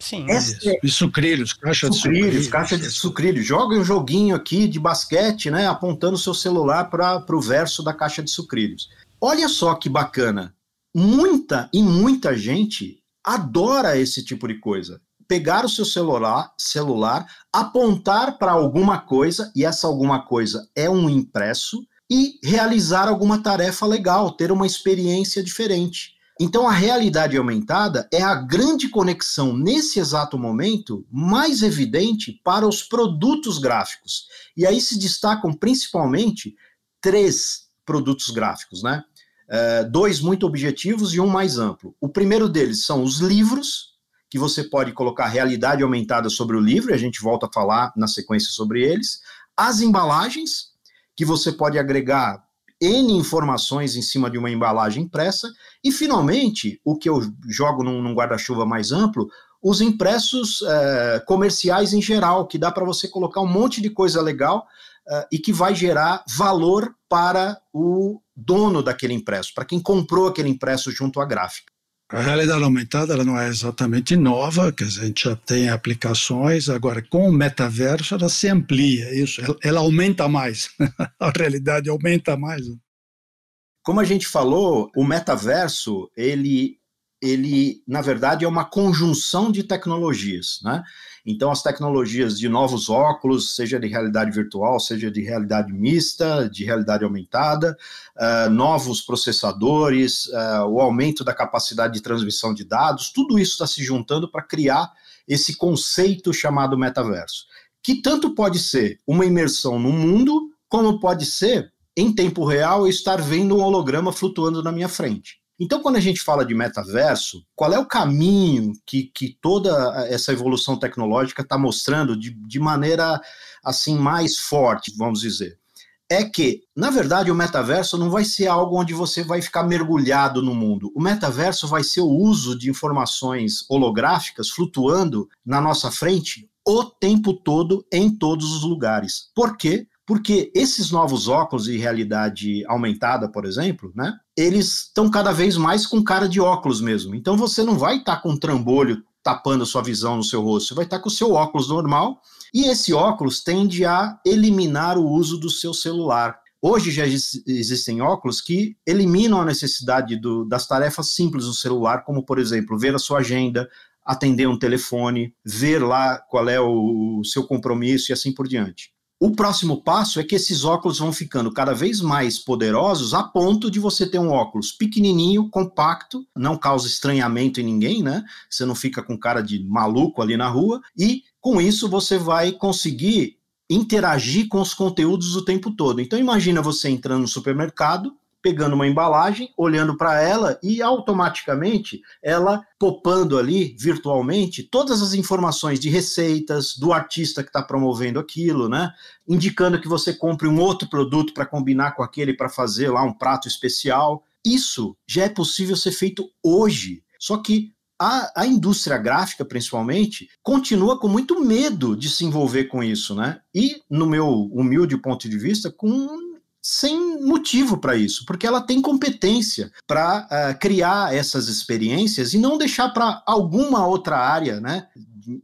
Sim, Essa, isso. É e sucrilhos, caixa sucrilhos, de sucrilhos. Caixa de sucrilhos. Joga um joguinho aqui de basquete, né? Apontando seu celular para o verso da caixa de sucrilhos. Olha só que bacana. Muita e muita gente adora esse tipo de coisa. Pegar o seu celular, celular apontar para alguma coisa, e essa alguma coisa é um impresso, e realizar alguma tarefa legal, ter uma experiência diferente. Então, a realidade aumentada é a grande conexão, nesse exato momento, mais evidente para os produtos gráficos. E aí se destacam principalmente três produtos gráficos, né? Uh, dois muito objetivos e um mais amplo. O primeiro deles são os livros, que você pode colocar realidade aumentada sobre o livro, e a gente volta a falar na sequência sobre eles. As embalagens, que você pode agregar N informações em cima de uma embalagem impressa, e finalmente, o que eu jogo num, num guarda-chuva mais amplo, os impressos eh, comerciais em geral, que dá para você colocar um monte de coisa legal eh, e que vai gerar valor para o dono daquele impresso, para quem comprou aquele impresso junto à gráfica. A realidade aumentada ela não é exatamente nova, que a gente já tem aplicações, agora com o metaverso ela se amplia, é isso, ela, ela aumenta mais, a realidade aumenta mais. Como a gente falou, o metaverso, ele, ele na verdade é uma conjunção de tecnologias, né? Então, as tecnologias de novos óculos, seja de realidade virtual, seja de realidade mista, de realidade aumentada, uh, novos processadores, uh, o aumento da capacidade de transmissão de dados, tudo isso está se juntando para criar esse conceito chamado metaverso, que tanto pode ser uma imersão no mundo, como pode ser, em tempo real, estar vendo um holograma flutuando na minha frente. Então, quando a gente fala de metaverso, qual é o caminho que, que toda essa evolução tecnológica está mostrando de, de maneira assim mais forte, vamos dizer? É que, na verdade, o metaverso não vai ser algo onde você vai ficar mergulhado no mundo. O metaverso vai ser o uso de informações holográficas flutuando na nossa frente o tempo todo, em todos os lugares. Por quê? Porque esses novos óculos de realidade aumentada, por exemplo, né, eles estão cada vez mais com cara de óculos mesmo. Então você não vai estar tá com um trambolho tapando a sua visão no seu rosto, você vai estar tá com o seu óculos normal. E esse óculos tende a eliminar o uso do seu celular. Hoje já existem óculos que eliminam a necessidade do, das tarefas simples do celular, como, por exemplo, ver a sua agenda, atender um telefone, ver lá qual é o, o seu compromisso e assim por diante. O próximo passo é que esses óculos vão ficando cada vez mais poderosos a ponto de você ter um óculos pequenininho, compacto, não causa estranhamento em ninguém, né? Você não fica com cara de maluco ali na rua e com isso você vai conseguir interagir com os conteúdos o tempo todo. Então imagina você entrando no supermercado pegando uma embalagem, olhando para ela e automaticamente ela popando ali virtualmente todas as informações de receitas do artista que está promovendo aquilo, né? Indicando que você compre um outro produto para combinar com aquele para fazer lá um prato especial. Isso já é possível ser feito hoje. Só que a, a, indústria gráfica, principalmente, continua com muito medo de se envolver com isso, né? E, no meu humilde ponto de vista, com sem motivo para isso, porque ela tem competência para uh, eh, criar essas experiências e não deixar para alguma outra área, né?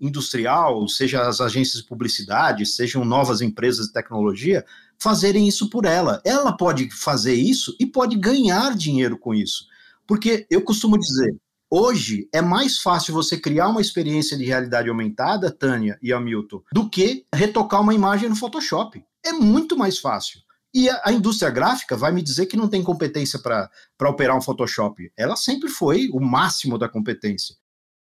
Industrial, seja as agências de publicidade, sejam novas empresas de tecnologia, fazerem isso por ela. Ela pode fazer isso e pode ganhar dinheiro com isso. Porque eu costumo dizer, Hoje é mais fácil você criar uma experiência de realidade aumentada, Tânia e Hamilton, do que retocar uma imagem no Photoshop. É muito mais fácil. E a, a, indústria gráfica vai me dizer que não tem competência para operar um Photoshop. Ela sempre foi o máximo da competência.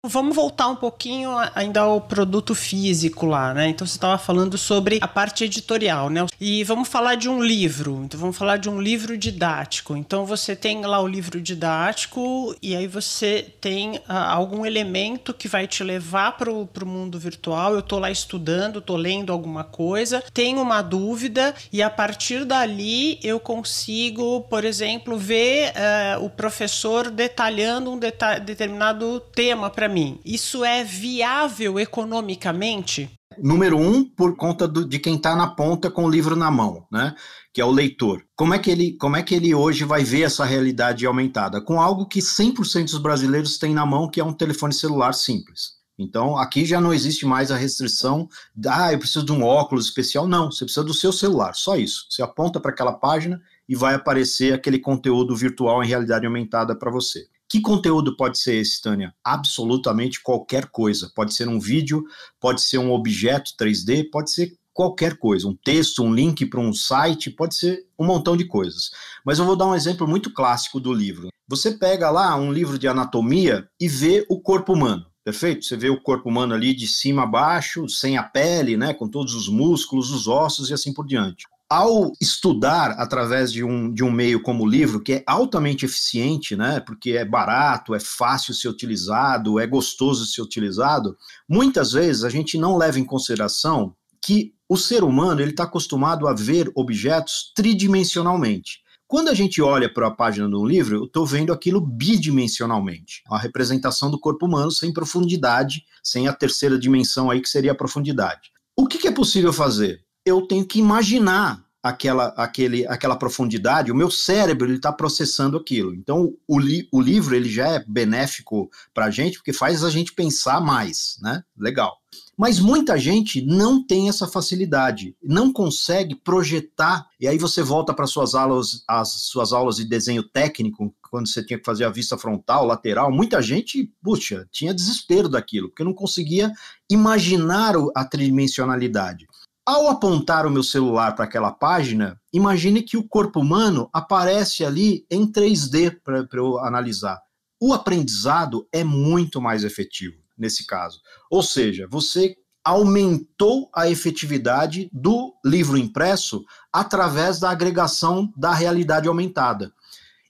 Vamos voltar um pouquinho ainda ao produto físico lá, né? Então você estava falando sobre a parte editorial, né? E vamos falar de um livro. Então vamos falar de um livro didático. Então você tem lá o livro didático e aí você tem ah, algum elemento que vai te levar para o mundo virtual. Eu estou lá estudando, estou lendo alguma coisa, tenho uma dúvida e a partir dali eu consigo, por exemplo, ver eh, o professor detalhando um deta determinado tema para mim mim, isso é viável economicamente? Número um, por conta do, de quem está na ponta com o livro na mão, né? Que é o leitor. Como é que ele, como é que ele hoje vai ver essa realidade aumentada? Com algo que 100% dos brasileiros têm na mão, que é um telefone celular simples. Então, aqui já não existe mais a restrição da, ah, eu preciso de um óculos especial. Não, você precisa do seu celular, só isso. Você aponta para aquela página e vai aparecer aquele conteúdo virtual em realidade aumentada para você. Que conteúdo pode ser esse, Tânia? Absolutamente qualquer coisa. Pode ser um vídeo, pode ser um objeto 3D, pode ser qualquer coisa, um texto, um link para um site, pode ser um montão de coisas. Mas eu vou dar um exemplo muito clássico do livro. Você pega lá um livro de anatomia e vê o corpo humano. Perfeito? Você vê o corpo humano ali de cima a baixo, sem a pele, né, com todos os músculos, os ossos e assim por diante ao estudar através de um, de um meio como o livro, que é altamente eficiente, né, porque é barato, é fácil ser utilizado, é gostoso ser utilizado, muitas vezes a gente não leva em consideração que o ser humano ele está acostumado a ver objetos tridimensionalmente. Quando a gente olha para a página de um livro, eu estou vendo aquilo bidimensionalmente, a representação do corpo humano sem profundidade, sem a terceira dimensão aí que seria a profundidade. O que, que é possível fazer? eu tenho que imaginar aquela, aquele, aquela profundidade, o meu cérebro ele está processando aquilo. Então, o, li, o livro ele já é benéfico para a gente, porque faz a gente pensar mais, né? Legal. Mas muita gente não tem essa facilidade, não consegue projetar. E aí você volta para suas aulas, as suas aulas de desenho técnico, quando você tinha que fazer a vista frontal, lateral. Muita gente, puxa, tinha desespero daquilo, porque não conseguia imaginar a tridimensionalidade. Ao apontar o meu celular para aquela página, imagine que o corpo humano aparece ali em 3D para eu analisar. O aprendizado é muito mais efetivo nesse caso. Ou seja, você aumentou a efetividade do livro impresso através da agregação da realidade aumentada.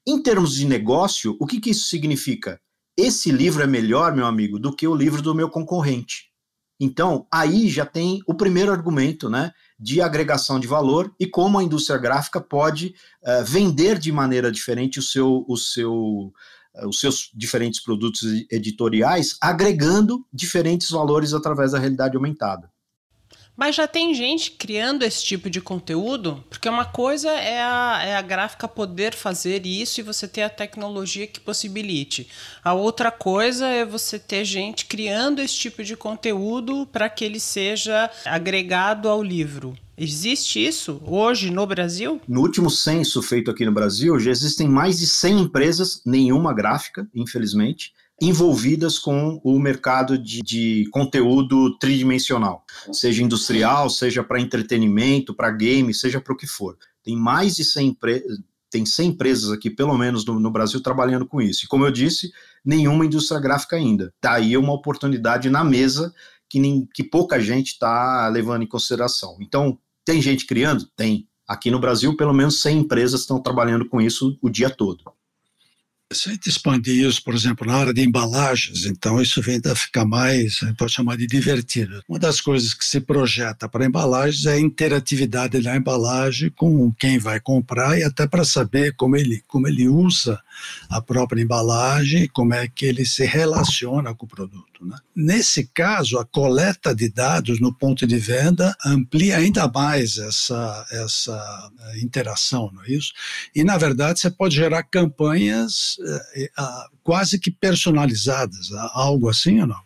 Em termos de negócio, o que, que isso significa? Esse livro é melhor, meu amigo, do que o livro do meu concorrente. Então, aí já tem o primeiro argumento né, de agregação de valor e como a indústria gráfica pode uh, vender de maneira diferente o seu, o seu, uh, os seus diferentes produtos editoriais, agregando diferentes valores através da realidade aumentada. Mas já tem gente criando esse tipo de conteúdo, porque uma coisa é a, é a gráfica poder fazer isso e você ter a tecnologia que possibilite. A outra coisa é você ter gente criando esse tipo de conteúdo para que ele seja agregado ao livro. Existe isso hoje no Brasil? No último censo feito aqui no Brasil, já existem mais de 100 empresas, nenhuma gráfica, infelizmente, envolvidas com o mercado de, de conteúdo tridimensional, seja industrial, seja para entretenimento, para game, seja para o que for. Tem mais de 100 empresas tem 100 empresas aqui, pelo menos no, no, Brasil, trabalhando com isso. E como eu disse, nenhuma indústria gráfica ainda. Daí tá uma oportunidade na mesa que, nem, que pouca gente está levando em consideração. Então, tem gente criando? Tem. Aqui no Brasil, pelo menos 100 empresas estão trabalhando com isso o dia todo. Se a gente expandir isso, por exemplo, na área de embalagens, então isso vem a ficar mais, eh, pode chamar de divertido. Uma das coisas que se projeta para embalagens é a interatividade da embalagem com quem vai comprar e até para saber como ele, como ele usa a própria embalagem, como é que ele se relaciona com o produto. Né? Nesse caso, a coleta de dados no ponto de venda amplia ainda mais essa, essa eh, interação, não é isso? E, na verdade, você pode gerar campanhas eh, ah, quase que personalizadas, né? algo assim ou não?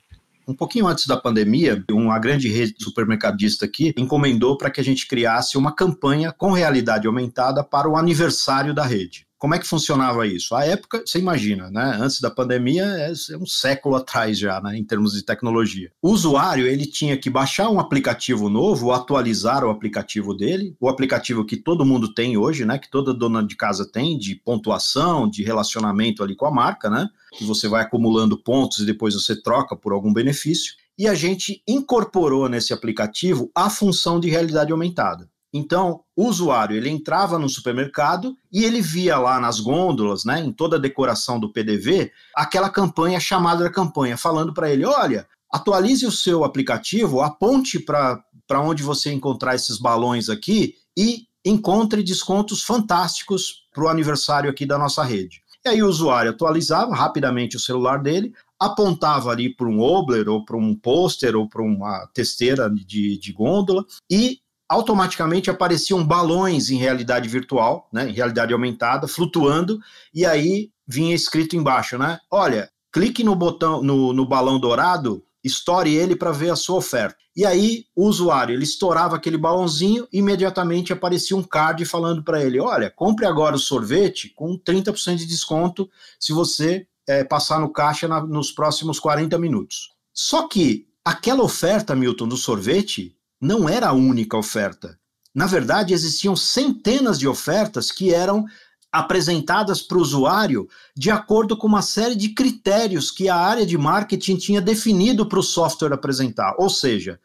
um pouquinho antes da pandemia, uma grande rede supermercadista aqui encomendou para que a gente criasse uma campanha com realidade aumentada para o aniversário da rede. Como é que funcionava isso? A época, você imagina, né? Antes da pandemia, é, é um século atrás já, né? Em termos de tecnologia. O usuário, ele tinha que baixar um aplicativo novo, atualizar o aplicativo dele, o aplicativo que todo mundo tem hoje, né? Que toda dona de casa tem, de pontuação, de relacionamento ali com a marca, né? Que você vai acumulando pontos e depois você troca por algum benefício. E a gente incorporou nesse aplicativo a função de realidade aumentada. Então, o usuário ele entrava no supermercado e ele via lá nas gôndolas, né, em toda a decoração do PDV, aquela campanha chamada da campanha, falando para ele: olha, atualize o seu aplicativo, aponte para onde você encontrar esses balões aqui e encontre descontos fantásticos para o aniversário aqui da nossa rede. E aí o usuário atualizava rapidamente o celular dele, apontava ali para um Obler, ou para um pôster, ou para uma testeira de, de gôndola, e automaticamente apareciam balões em realidade virtual, né, em realidade aumentada, flutuando, e aí vinha escrito embaixo, né? Olha, clique no botão no, no balão dourado, estoure ele para ver a sua oferta. E aí o usuário ele estourava aquele balãozinho, imediatamente aparecia um card falando para ele: olha, compre agora o sorvete com 30% de desconto se você é, passar no caixa na, nos próximos 40 minutos. Só que aquela oferta, Milton, do sorvete não era a única oferta. Na verdade, existiam centenas de ofertas que eram apresentadas para o usuário de acordo com uma série de critérios que a área de marketing tinha definido para o software apresentar. Ou seja,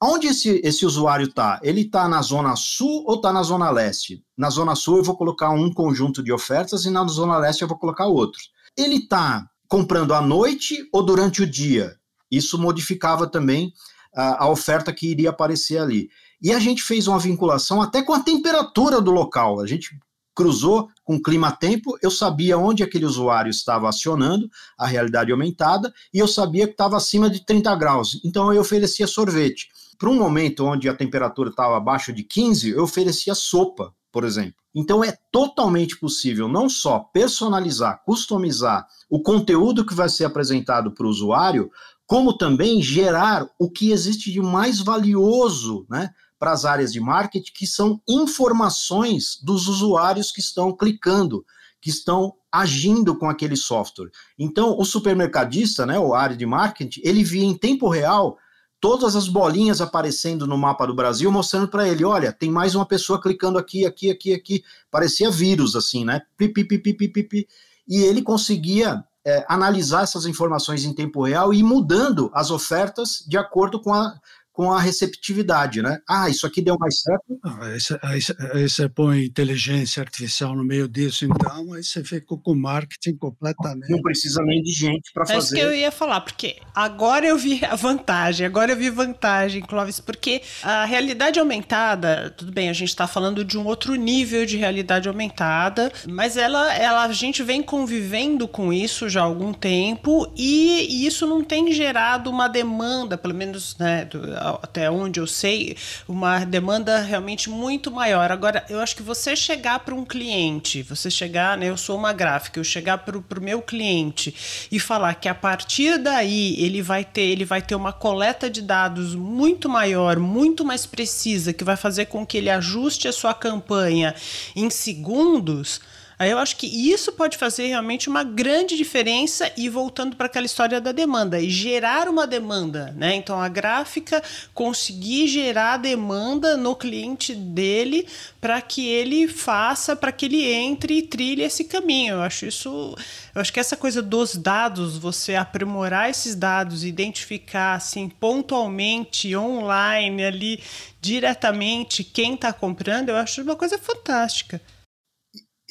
onde esse, esse usuário está? Ele está na zona sul ou está na zona leste? Na zona sul eu vou colocar um conjunto de ofertas e na zona leste eu vou colocar outro. Ele está comprando à noite ou durante o dia? Isso modificava também a, oferta que iria aparecer ali. E a gente fez uma vinculação até com a temperatura do local. A gente cruzou com clima-tempo, eu sabia onde aquele usuário estava acionando a realidade aumentada e eu sabia que estava acima de 30 graus. Então eu oferecia sorvete. Para um momento onde a temperatura estava abaixo de 15, eu oferecia sopa, por exemplo. Então é totalmente possível não só personalizar, customizar o conteúdo que vai ser apresentado para o usuário, como também gerar o que existe de mais valioso né, para as áreas de marketing, que são informações dos usuários que estão clicando, que estão agindo com aquele software. Então, o supermercadista, né, o área de marketing, ele via em tempo real todas as bolinhas aparecendo no mapa do Brasil, mostrando para ele, olha, tem mais uma pessoa clicando aqui, aqui, aqui, aqui. Parecia vírus, assim, né? Pi, pi, pi, pi, pi, pi, pi. E ele conseguia é, analisar essas informações em tempo real e ir mudando as ofertas de acordo com a, com a receptividade, né? Ah, isso aqui deu mais certo. Ah, aí você põe inteligência artificial no meio disso, então, aí você ficou com marketing completamente. Não precisa nem de gente para fazer. É isso que eu ia falar, porque agora eu vi a vantagem, agora eu vi vantagem, Clóvis, porque a realidade aumentada, tudo bem, a gente está falando de um outro nível de realidade aumentada, mas ela, ela a gente vem convivendo com isso já há algum tempo e, e isso não tem gerado uma demanda, pelo menos, né? Do, até onde eu sei, uma demanda realmente muito maior. Agora, eu acho que você chegar para um cliente, você chegar, né, eu sou uma gráfica, eu chegar para o meu cliente e falar que a partir daí ele vai ter, ele vai ter uma coleta de dados muito maior, muito mais precisa, que vai fazer com que ele ajuste a sua campanha em segundos Aí eu acho que isso pode fazer realmente uma grande diferença e voltando para aquela história da demanda e gerar uma demanda, né? Então a gráfica conseguir gerar demanda no cliente dele para que ele faça, para que ele entre e trilhe esse caminho. Eu acho isso, eu acho que essa coisa dos dados, você aprimorar esses dados, identificar assim pontualmente online ali diretamente quem está comprando, eu acho uma coisa fantástica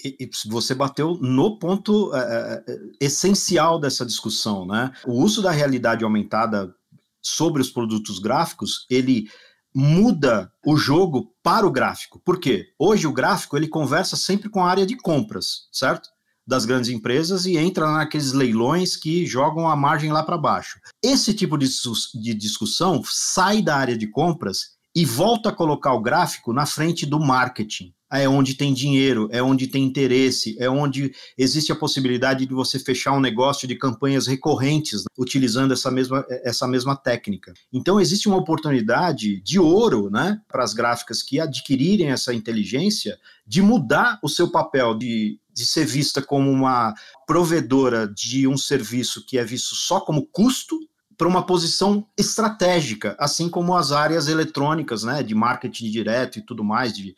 e, e você bateu no ponto é, é, é, essencial dessa discussão, né? O uso da realidade aumentada sobre os produtos gráficos, ele muda o jogo para o gráfico. Por quê? Hoje o gráfico ele conversa sempre com a área de compras, certo? Das grandes empresas e entra naqueles leilões que jogam a margem lá para baixo. Esse tipo de, de discussão sai da área de compras e volta a colocar o gráfico na frente do marketing. Ah, é onde tem dinheiro, é onde tem interesse, é onde existe a possibilidade de você fechar um negócio de campanhas recorrentes, né, utilizando essa mesma, eh, essa mesma técnica. Então, existe uma oportunidade de ouro né, para as gráficas que adquirirem essa inteligência de mudar o seu papel de, de ser vista como uma provedora de um serviço que é visto só como custo para uma posição estratégica, assim como as áreas eletrônicas, né, de marketing direto e tudo mais, de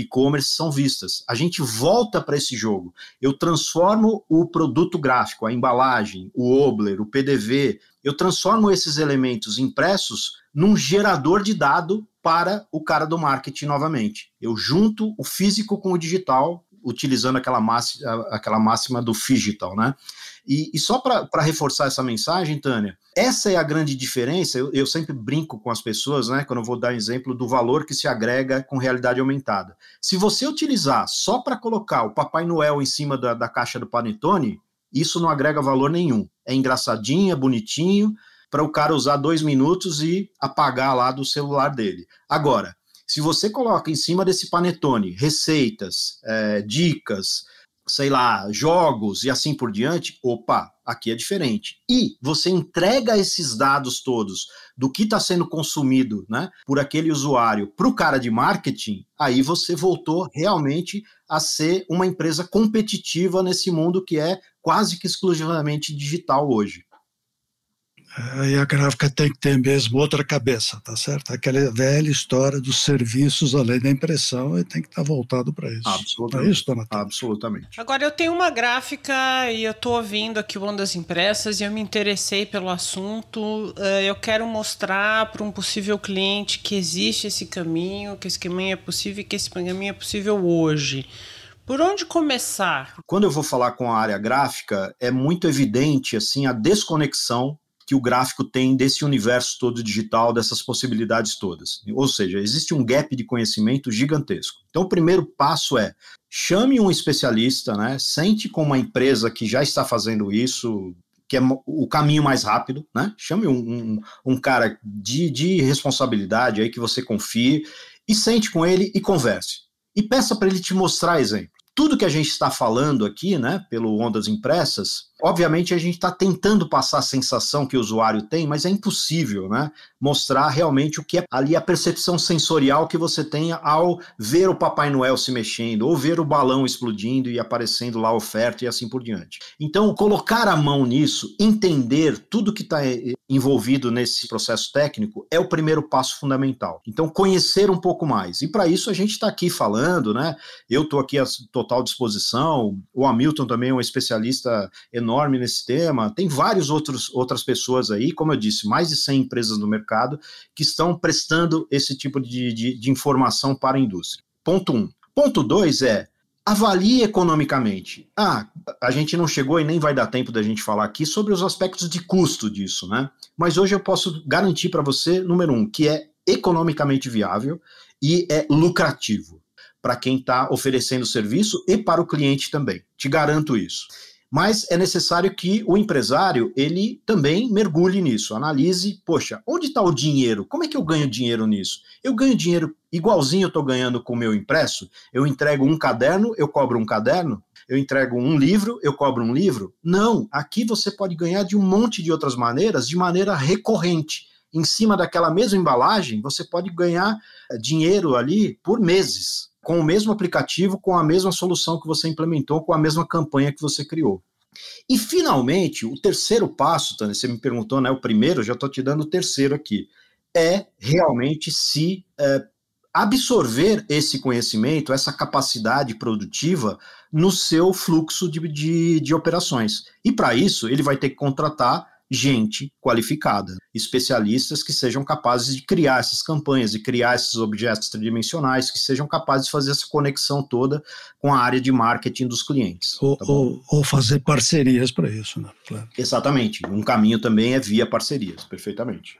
e-commerce, são vistas. A gente volta para esse jogo. Eu transformo o produto gráfico, a embalagem, o Obler, o PDV, eu transformo esses elementos impressos num gerador de dado para o cara do marketing novamente. Eu junto o físico com o digital, utilizando aquela, máxima, aquela máxima do digital, né? E, e só para reforçar essa mensagem, Tânia, essa é a grande diferença. Eu, eu, sempre brinco com as pessoas, né, quando eu vou dar um exemplo do valor que se agrega com realidade aumentada. Se você utilizar só para colocar o Papai Noel em cima da, da caixa do Panetone, isso não agrega valor nenhum. É engraçadinho, é bonitinho, para o cara usar dois minutos e apagar lá do celular dele. Agora, se você coloca em cima desse panetone receitas, é, dicas, sei lá, jogos e assim por diante, opa, aqui é diferente. E você entrega esses dados todos do que está sendo consumido né, por aquele usuário para o cara de marketing, aí você voltou realmente a ser uma empresa competitiva nesse mundo que é quase que exclusivamente digital hoje aí a gráfica tem que ter mesmo outra cabeça, tá certo? Aquela velha história dos serviços além da impressão e tem que estar tá voltado para isso. Absolutamente. isso, Absolutamente. Agora, eu tenho uma gráfica e eu estou ouvindo aqui o Ondas Impressas e eu me interessei pelo assunto. Eh, eu quero mostrar para um possível cliente que existe esse caminho, que esse caminho é possível e que esse caminho é possível hoje. Por onde começar? Quando eu vou falar com a área gráfica, é muito evidente assim a desconexão que o gráfico tem desse universo todo digital, dessas possibilidades todas. Ou seja, existe um gap de conhecimento gigantesco. Então, o primeiro passo é chame um especialista, né? Sente com uma empresa que já está fazendo isso, que é o caminho mais rápido, né? Chame um, um, um cara de, de responsabilidade aí que você confie e sente com ele e converse. E peça para ele te mostrar exemplo. Tudo que a gente está falando aqui, né, pelo Ondas Impressas, Obviamente, a gente está tentando passar a sensação que o usuário tem, mas é impossível, né? Mostrar realmente o que é ali a percepção sensorial que você tem ao ver o Papai Noel se mexendo, ou ver o balão explodindo e aparecendo lá a oferta e assim por diante. Então, colocar a mão nisso, entender tudo que está eh, envolvido nesse processo técnico, é o primeiro passo fundamental. Então, conhecer um pouco mais. E para isso, a gente está aqui falando, né? Eu estou aqui à total disposição, o Hamilton também é um especialista enorme enorme nesse tema. Tem várias outros, outras pessoas aí, como eu disse, mais de 100 empresas no mercado que estão prestando esse tipo de, de, de informação para a indústria. Ponto 1. Um. Ponto 2 é avalie economicamente. Ah, a gente não chegou e nem vai dar tempo da gente falar aqui sobre os aspectos de custo disso, né? Mas hoje eu posso garantir para você, número um, que é economicamente viável e é lucrativo para quem está oferecendo serviço e para o cliente também. Te garanto isso. Mas é necessário que o empresário ele também mergulhe nisso, analise, poxa, onde está o dinheiro? Como é que eu ganho dinheiro nisso? Eu ganho dinheiro igualzinho eu estou ganhando com o meu impresso? Eu entrego um caderno, eu cobro um caderno? Eu entrego um livro, eu cobro um livro? Não, aqui você pode ganhar de um monte de outras maneiras, de maneira recorrente em cima daquela mesma embalagem, você pode ganhar eh, dinheiro ali por meses com o mesmo aplicativo, com a mesma solução que você implementou, com a mesma campanha que você criou. E finalmente, o terceiro passo, Tânia, você me perguntou, né? O primeiro, já estou te dando o terceiro aqui, é realmente se é, absorver esse conhecimento, essa capacidade produtiva no seu fluxo de, de, de operações. E para isso, ele vai ter que contratar gente qualificada, especialistas que sejam capazes de criar essas campanhas e criar esses objetos tridimensionais, que sejam capazes de fazer essa conexão toda com a área de marketing dos clientes. Ou, tá ou, ou fazer parcerias para isso, né? Claro. Exatamente. Um caminho também é via parcerias, perfeitamente.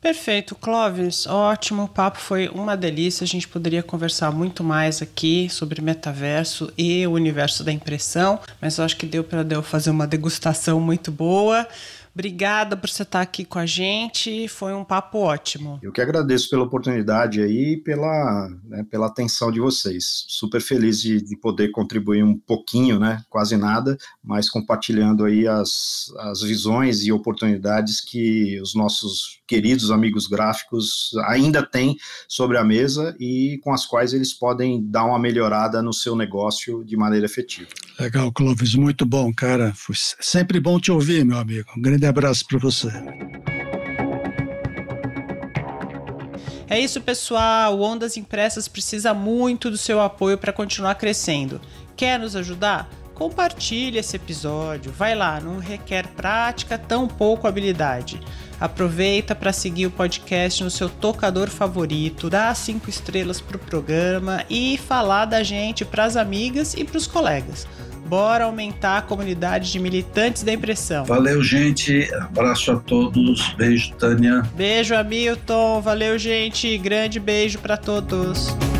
Perfeito, Clóvis. Ótimo, o papo foi uma delícia. A gente poderia conversar muito mais aqui sobre metaverso e o universo da impressão, mas eu acho que deu para deu fazer uma degustação muito boa. Obrigada por você estar aqui com a gente. Foi um papo ótimo. Eu que agradeço pela oportunidade aí e pela, né, pela atenção de vocês. Super feliz de, de, poder contribuir um pouquinho, né? Quase nada, mas compartilhando aí as, as visões e oportunidades que os nossos queridos amigos gráficos ainda têm sobre a mesa e com as quais eles podem dar uma melhorada no seu negócio de maneira efetiva. Legal, Clóvis, muito bom, cara. Foi sempre bom te ouvir, meu amigo. Um grande grande abraço para você. É isso, pessoal. O Ondas Impressas precisa muito do seu apoio para continuar crescendo. Quer nos ajudar? compartilhe esse episódio. Vai lá, não requer prática, tão pouco habilidade. Aproveita para seguir o podcast no seu tocador favorito, dá cinco estrelas pro programa e falar da gente para as amigas e para os colegas. Bora aumentar a comunidade de militantes da impressão. Valeu, gente. Abraço a todos. Beijo, Tânia. Beijo, Hamilton. Valeu, gente. Grande beijo para todos.